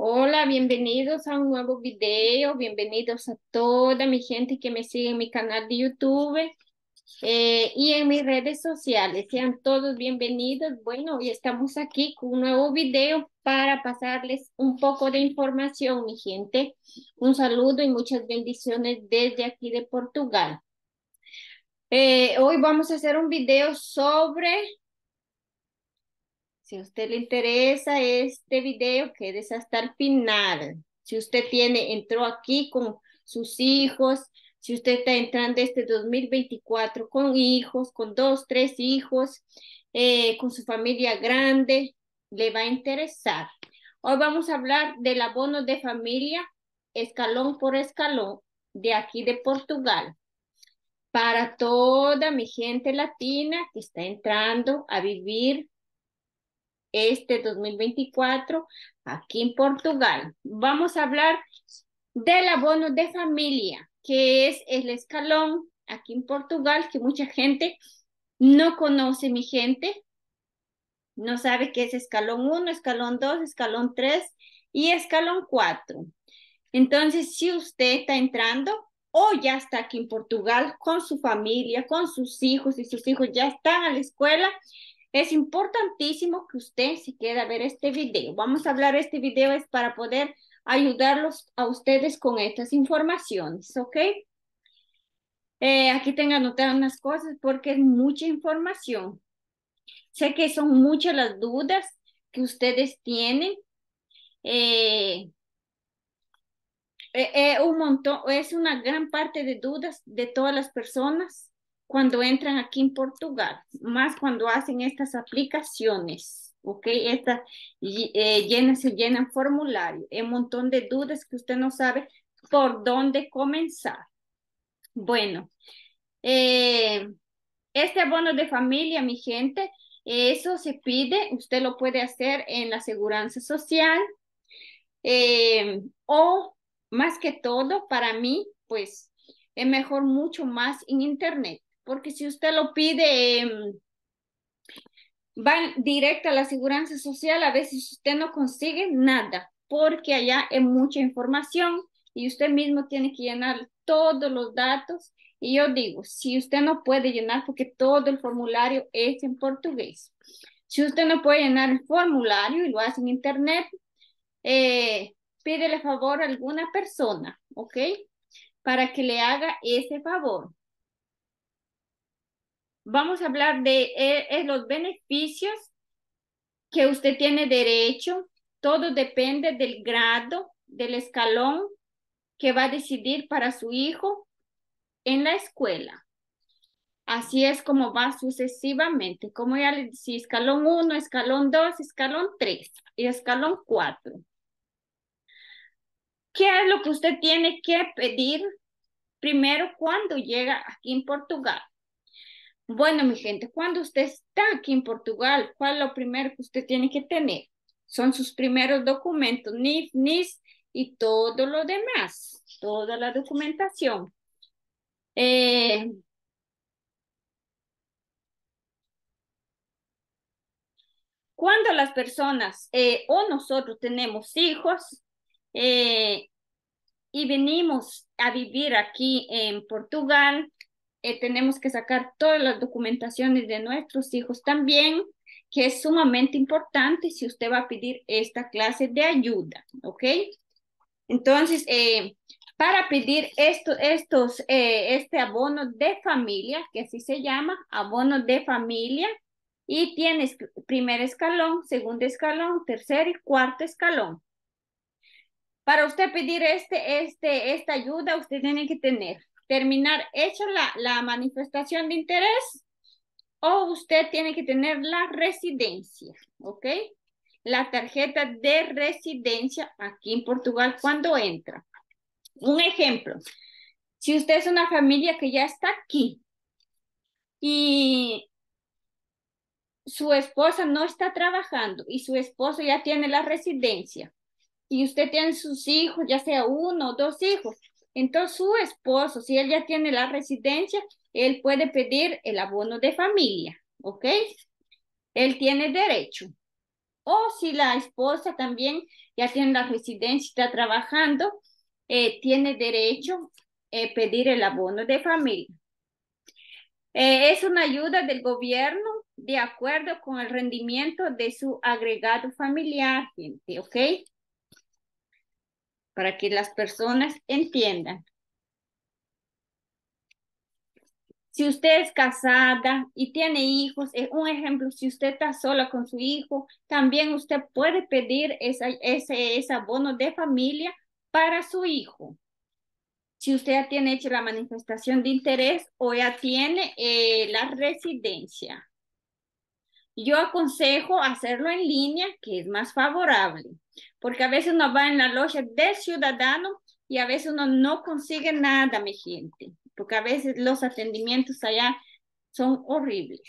Hola, bienvenidos a un nuevo video, bienvenidos a toda mi gente que me sigue en mi canal de YouTube eh, y en mis redes sociales. Sean todos bienvenidos. Bueno, hoy estamos aquí con un nuevo video para pasarles un poco de información, mi gente. Un saludo y muchas bendiciones desde aquí de Portugal. Eh, hoy vamos a hacer un video sobre si a usted le interesa este video, quédese hasta el final. Si usted tiene, entró aquí con sus hijos, si usted está entrando este 2024 con hijos, con dos, tres hijos, eh, con su familia grande, le va a interesar. Hoy vamos a hablar del abono de familia, escalón por escalón, de aquí de Portugal. Para toda mi gente latina que está entrando a vivir este 2024 aquí en Portugal. Vamos a hablar del abono de familia, que es el escalón aquí en Portugal que mucha gente no conoce, mi gente. No sabe qué es escalón 1, escalón 2, escalón 3 y escalón 4. Entonces, si usted está entrando o ya está aquí en Portugal con su familia, con sus hijos y sus hijos ya están a la escuela, es importantísimo que usted se quede a ver este video. Vamos a hablar, este video es para poder ayudarlos a ustedes con estas informaciones, ¿ok? Eh, aquí tengo anotadas unas cosas porque es mucha información. Sé que son muchas las dudas que ustedes tienen. Eh, eh, un montón, es una gran parte de dudas de todas las personas cuando entran aquí en Portugal, más cuando hacen estas aplicaciones, ¿ok? Estas eh, llenas llenan, se llenan formularios, un montón de dudas que usted no sabe por dónde comenzar. Bueno, eh, este abono de familia, mi gente, eso se pide, usted lo puede hacer en la Seguridad Social eh, o más que todo, para mí, pues es mejor mucho más en Internet porque si usted lo pide, em, van directo a la seguridad social, a veces usted no consigue nada, porque allá hay mucha información y usted mismo tiene que llenar todos los datos. Y yo digo, si usted no puede llenar, porque todo el formulario es en portugués, si usted no puede llenar el formulario y lo hace en internet, eh, pídele favor a alguna persona, ¿ok? Para que le haga ese favor vamos a hablar de eh, eh, los beneficios que usted tiene derecho. Todo depende del grado, del escalón que va a decidir para su hijo en la escuela. Así es como va sucesivamente. Como ya le decía, escalón 1, escalón 2, escalón 3 y escalón 4. ¿Qué es lo que usted tiene que pedir primero cuando llega aquí en Portugal? Bueno, mi gente, cuando usted está aquí en Portugal, ¿cuál es lo primero que usted tiene que tener? Son sus primeros documentos, NIF, NIS y todo lo demás, toda la documentación. Eh, cuando las personas eh, o nosotros tenemos hijos eh, y venimos a vivir aquí en Portugal, eh, tenemos que sacar todas las documentaciones de nuestros hijos también, que es sumamente importante si usted va a pedir esta clase de ayuda, ¿ok? Entonces, eh, para pedir esto, estos, eh, este abono de familia, que así se llama, abono de familia, y tienes primer escalón, segundo escalón, tercer y cuarto escalón. Para usted pedir este, este, esta ayuda, usted tiene que tener terminar hecha la, la manifestación de interés o usted tiene que tener la residencia, ¿ok? La tarjeta de residencia aquí en Portugal cuando entra. Un ejemplo, si usted es una familia que ya está aquí y su esposa no está trabajando y su esposo ya tiene la residencia y usted tiene sus hijos, ya sea uno o dos hijos, entonces su esposo, si él ya tiene la residencia, él puede pedir el abono de familia, ¿ok? Él tiene derecho. O si la esposa también ya tiene la residencia, está trabajando, eh, tiene derecho a eh, pedir el abono de familia. Eh, es una ayuda del gobierno de acuerdo con el rendimiento de su agregado familiar, gente, ¿ok? para que las personas entiendan. Si usted es casada y tiene hijos, es un ejemplo, si usted está sola con su hijo, también usted puede pedir ese, ese abono de familia para su hijo. Si usted ya tiene hecho la manifestación de interés o ya tiene eh, la residencia. Yo aconsejo hacerlo en línea, que es más favorable porque a veces uno va en la loja del ciudadano y a veces uno no consigue nada, mi gente, porque a veces los atendimientos allá son horribles.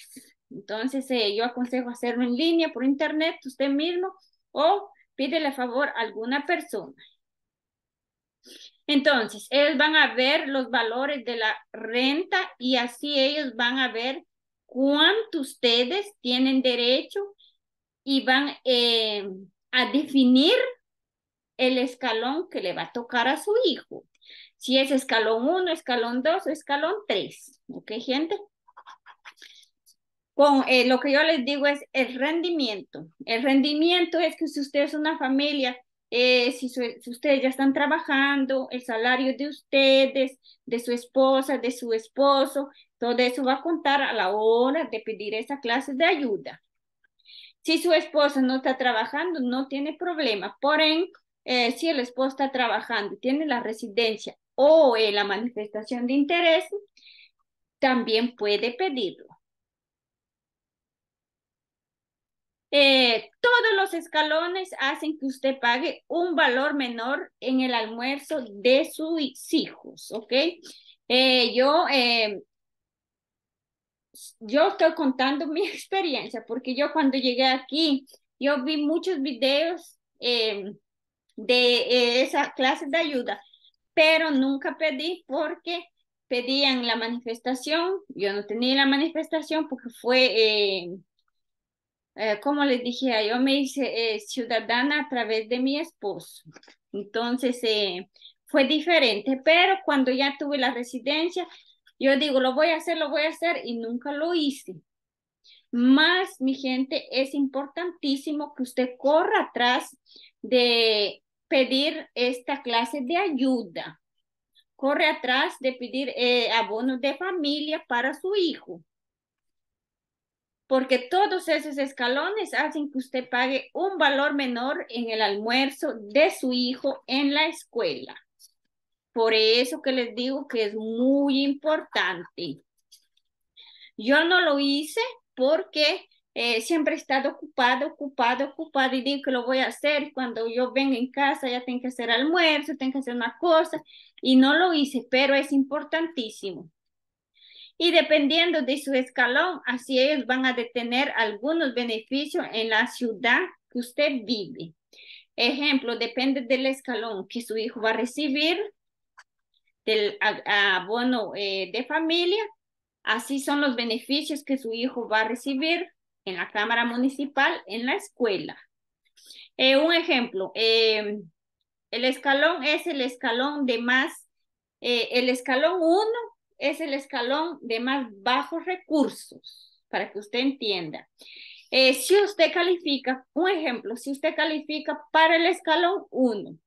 Entonces, eh, yo aconsejo hacerlo en línea, por internet, usted mismo, o pídele a favor a alguna persona. Entonces, ellos van a ver los valores de la renta y así ellos van a ver cuánto ustedes tienen derecho y van, eh, a definir el escalón que le va a tocar a su hijo. Si es escalón 1, escalón 2 o escalón 3. ¿Ok, gente? Con, eh, lo que yo les digo es el rendimiento. El rendimiento es que si usted es una familia, eh, si, si, ustedes ya están trabajando, el salario de ustedes, de su esposa, de su esposo, todo eso va a contar a la hora de pedir esa clase de ayuda. Si su esposa no está trabajando, no tiene problema. Por en eh, si el esposo está trabajando, tiene la residencia o eh, la manifestación de interés, también puede pedirlo. Eh, todos los escalones hacen que usted pague un valor menor en el almuerzo de sus hijos, ¿ok? yo yo estoy contando mi experiencia, porque yo cuando llegué aquí, yo vi muchos videos eh, de eh, esa clase de ayuda, pero nunca pedí porque pedían la manifestación, yo no tenía la manifestación porque fue, eh, como les dije, yo me hice ciudadana a través de mi esposo, entonces fue diferente, pero cuando ya tuve la residencia, yo digo, lo voy a hacer, lo voy a hacer y nunca lo hice. Más, mi gente, es importantísimo que usted corra atrás de pedir esta clase de ayuda. Corre atrás de pedir eh, abonos de familia para su hijo. Porque todos esos escalones hacen que usted pague un valor menor en el almuerzo de su hijo en la escuela. Por eso que les digo que es muy importante. Yo no lo hice porque eh, siempre he estado ocupado, ocupado ocupado y digo que lo voy a hacer. Cuando yo venga en casa ya tengo que hacer almuerzo, tengo que hacer una cosa y no lo hice, pero es importantísimo. Y dependiendo de su escalón, así ellos van a tener algunos beneficios en la ciudad que usted vive. Ejemplo, depende del escalón que su hijo va a recibir, del abono eh, de familia. Así son los beneficios que su hijo va a recibir en la Cámara Municipal, en la escuela. Eh, un ejemplo, em, el escalón es el escalón de más, eh, el escalón 1 es el escalón de más bajos recursos, para que usted entienda. si usted califica, un ejemplo, si usted califica para el escalón 1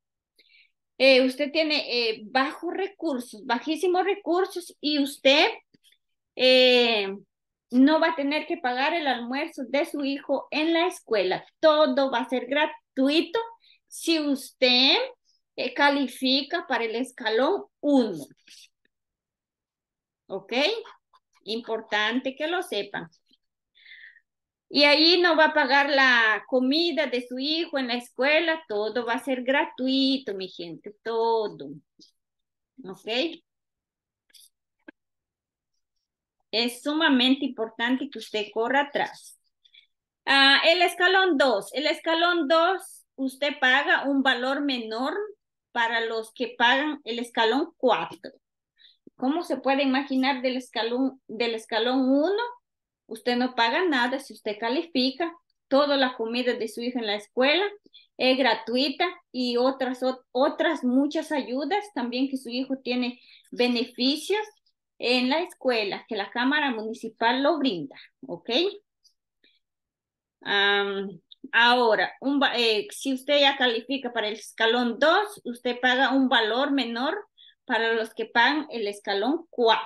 eh, usted tiene eh, bajos recursos, bajísimos recursos y usted eh, no va a tener que pagar el almuerzo de su hijo en la escuela. Todo va a ser gratuito si usted califica para el escalón 1. ¿Ok? Importante que lo sepan. Y ahí no va a pagar la comida de su hijo en la escuela, todo va a ser gratuito, mi gente, todo. ¿Ok? Es sumamente importante que usted corra atrás. Ah, el escalón 2. El escalón dos, usted paga un valor menor para los que pagan el escalón 4. ¿Cómo se puede imaginar del escalón, del escalón 1 Usted no paga nada si usted califica. Toda la comida de su hijo en la escuela es gratuita y otras, otras muchas ayudas también que su hijo tiene beneficios en la escuela que la Cámara Municipal lo brinda, ¿ok? ahora, un, eh, si usted ya califica para el escalón 2, usted paga un valor menor para los que pagan el escalón 4,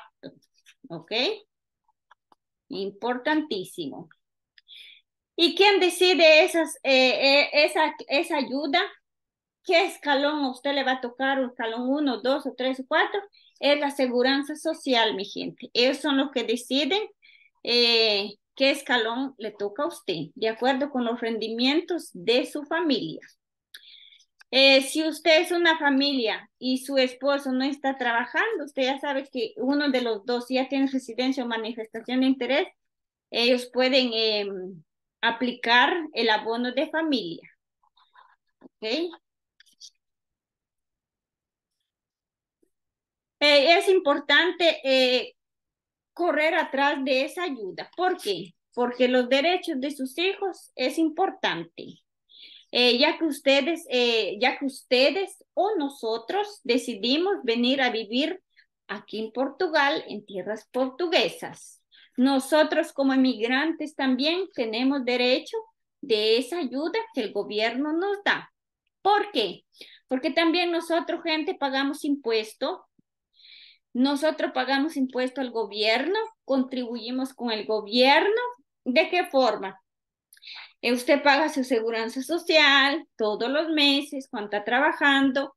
¿ok? Importantísimo. ¿Y quién decide esas, eh, eh, esa, esa ayuda? ¿Qué escalón a usted le va a tocar? ¿Un escalón 1, 2 o 3 o 4? Es la seguridad social, mi gente. Ellos son los que deciden eh, qué escalón le toca a usted, de acuerdo con los rendimientos de su familia. Eh, si usted es una familia y su esposo no está trabajando, usted ya sabe que uno de los dos ya tiene residencia o manifestación de interés, ellos pueden em, aplicar el abono de familia. ¿Okay? Eh, es importante eh, correr atrás de esa ayuda. ¿Por qué? Porque los derechos de sus hijos es importante. Eh, ya que ustedes, eh, ya que ustedes o nosotros decidimos venir a vivir aquí en Portugal, en tierras portuguesas. Nosotros como emigrantes también tenemos derecho de esa ayuda que el gobierno nos da. ¿Por qué? Porque también nosotros, gente, pagamos impuesto. Nosotros pagamos impuesto al gobierno, contribuimos con el gobierno. ¿De qué forma? Eh, usted paga su seguridad social todos los meses, cuando está trabajando.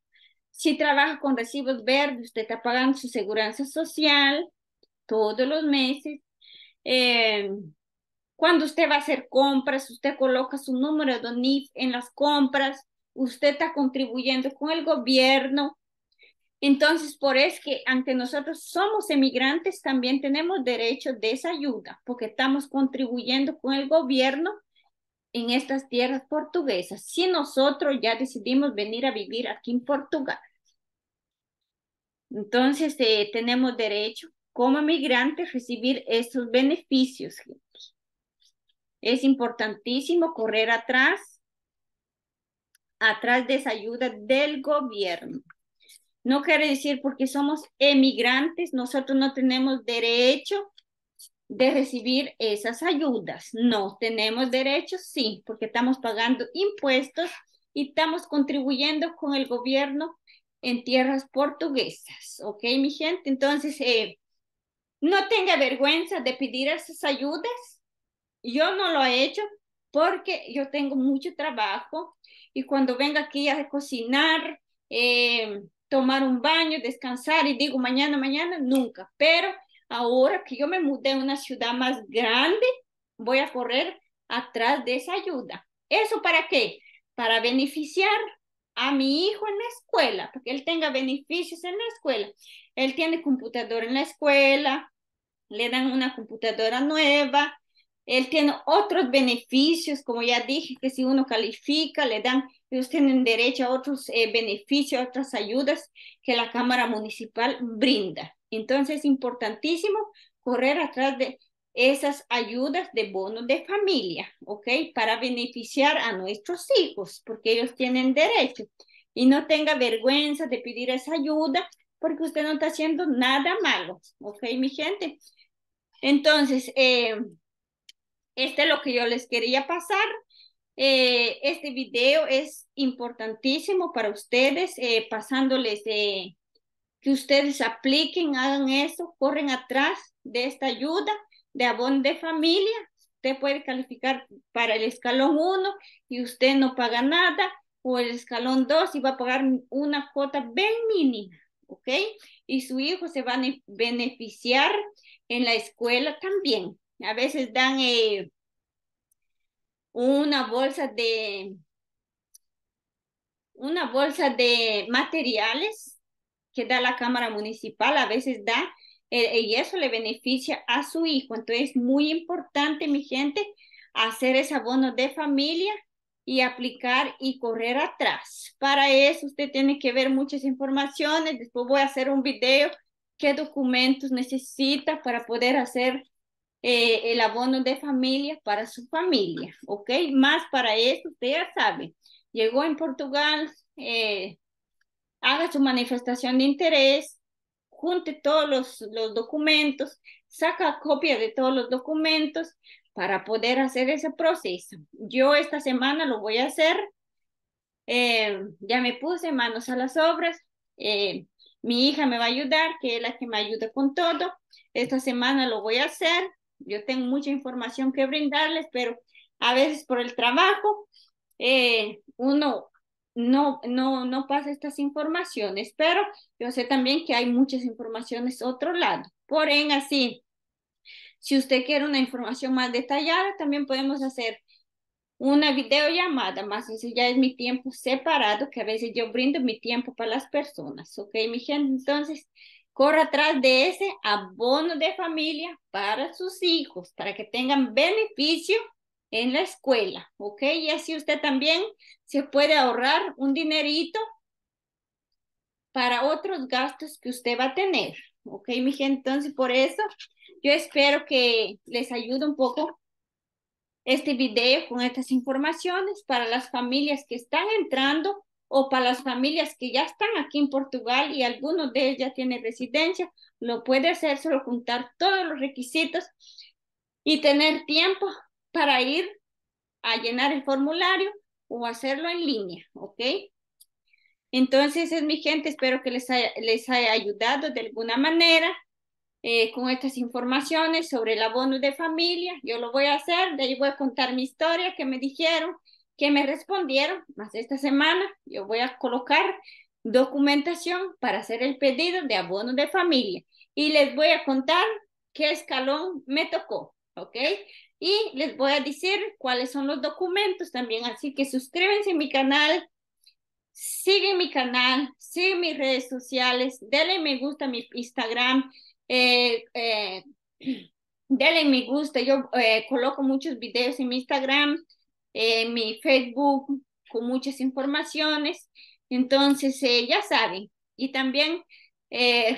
Si trabaja con recibos verdes, usted está pagando su seguridad social todos los meses. Eh, cuando usted va a hacer compras, usted coloca su número de NIF en las compras, usted está contribuyendo con el gobierno. Entonces, por eso que aunque nosotros somos emigrantes, también tenemos derecho de esa ayuda, porque estamos contribuyendo con el gobierno en estas tierras portuguesas si nosotros ya decidimos venir a vivir aquí en Portugal? Entonces, eh, tenemos derecho como migrantes recibir estos beneficios, Es importantísimo correr atrás, atrás de esa ayuda del gobierno. No quiere decir porque somos emigrantes, nosotros no tenemos derecho de recibir esas ayudas. No, tenemos derechos, sí, porque estamos pagando impuestos y estamos contribuyendo con el gobierno en tierras portuguesas, ¿ok, mi gente? Entonces, eh, no tenga vergüenza de pedir esas ayudas. Yo no lo he hecho porque yo tengo mucho trabajo y cuando venga aquí a cocinar, eh, tomar un baño, descansar y digo mañana, mañana, nunca, pero Ahora que yo me mudé a una ciudad más grande, voy a correr atrás de esa ayuda. ¿Eso para qué? Para beneficiar a mi hijo en la escuela, porque él tenga beneficios en la escuela. Él tiene computadora en la escuela, le dan una computadora nueva, él tiene otros beneficios, como ya dije, que si uno califica, le dan, ellos tienen derecho a otros eh, beneficios, a otras ayudas que la Cámara Municipal brinda. Entonces es importantísimo correr atrás de esas ayudas de bonos de familia, ¿ok? Para beneficiar a nuestros hijos, porque ellos tienen derecho. Y no tenga vergüenza de pedir esa ayuda, porque usted no está haciendo nada malo, ¿ok, mi gente? Entonces, eh, este es lo que yo les quería pasar. Eh, este video es importantísimo para ustedes, eh, pasándoles pasándoles que ustedes apliquen, hagan eso, corren atrás de esta ayuda de abono de familia. Usted puede calificar para el escalón 1 y usted no paga nada, o el escalón 2 y va a pagar una cuota bien mínima, ¿ok? Y su hijo se va a beneficiar en la escuela también. A veces dan eh, una bolsa de una bolsa de materiales que da la Cámara Municipal a veces da eh, y eso le beneficia a su hijo. Entonces es muy importante, mi gente, hacer ese abono de familia y aplicar y correr atrás. Para eso usted tiene que ver muchas informaciones. Después voy a hacer un video qué documentos necesita para poder hacer eh, el abono de familia para su familia, ¿ok? Más para eso, usted ya sabe, llegó en Portugal, eh, haga su manifestación de interés, junte todos los, los documentos, saca copia de todos los documentos para poder hacer ese proceso. Yo esta semana lo voy a hacer. Eh, ya me puse manos a las obras. Eh, mi hija me va a ayudar, que es la que me ayuda con todo. Esta semana lo voy a hacer. Yo tengo mucha información que brindarles, pero a veces por el trabajo, eh, uno no, no, no pasa estas informaciones, pero yo sé también que hay muchas informaciones otro lado. Por en así, si usted quiere una información más detallada, también podemos hacer una videollamada, más ese ya es mi tiempo separado, que a veces yo brindo mi tiempo para las personas, ¿ok, mi gente? Entonces, corra atrás de ese abono de familia para sus hijos, para que tengan beneficio en la escuela, ¿ok? Y así usted también se puede ahorrar un dinerito para otros gastos que usted va a tener, ¿ok, mi gente? Entonces, por eso yo espero que les ayude un poco este video con estas informaciones para las familias que están entrando o para las familias que ya están aquí en Portugal y algunos de ellos ya tienen residencia, lo puede hacer solo juntar todos los requisitos y tener tiempo para ir a llenar el formulario o hacerlo en línea, ¿ok? Entonces, es mi gente, espero que les haya, les haya ayudado de alguna manera eh, con estas informaciones sobre el abono de familia. Yo lo voy a hacer, de ahí voy a contar mi historia que me dijeron, que me respondieron, más esta semana yo voy a colocar documentación para hacer el pedido de abono de familia y les voy a contar qué escalón me tocó. ¿ok? Y les voy a decir cuáles son los documentos también, así que suscríbanse a mi canal, siguen mi canal, siguen mis redes sociales, denle me gusta a mi Instagram, eh, eh, denle me gusta, yo eh, coloco muchos videos en mi Instagram, en mi Facebook, con muchas informaciones, entonces ya saben, y también...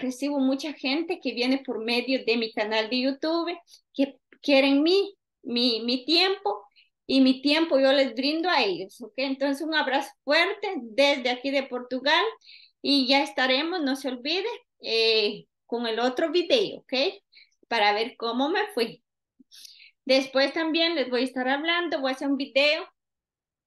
recibo mucha gente que viene por medio de mi canal de YouTube, que quieren mí, mi, mi tiempo y mi tiempo yo les brindo a ellos. ¿ok? Entonces un abrazo fuerte desde aquí de Portugal y ya estaremos, no se olvide, eh, con el otro video, ¿ok? Para ver cómo me fui. Después también les voy a estar hablando, voy a hacer un video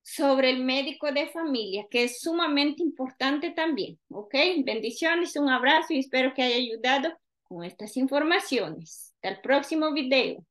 sobre el médico de familia, que es sumamente importante también, ¿ok? Bendiciones, un abrazo y espero que haya ayudado con estas informaciones. Hasta el próximo video.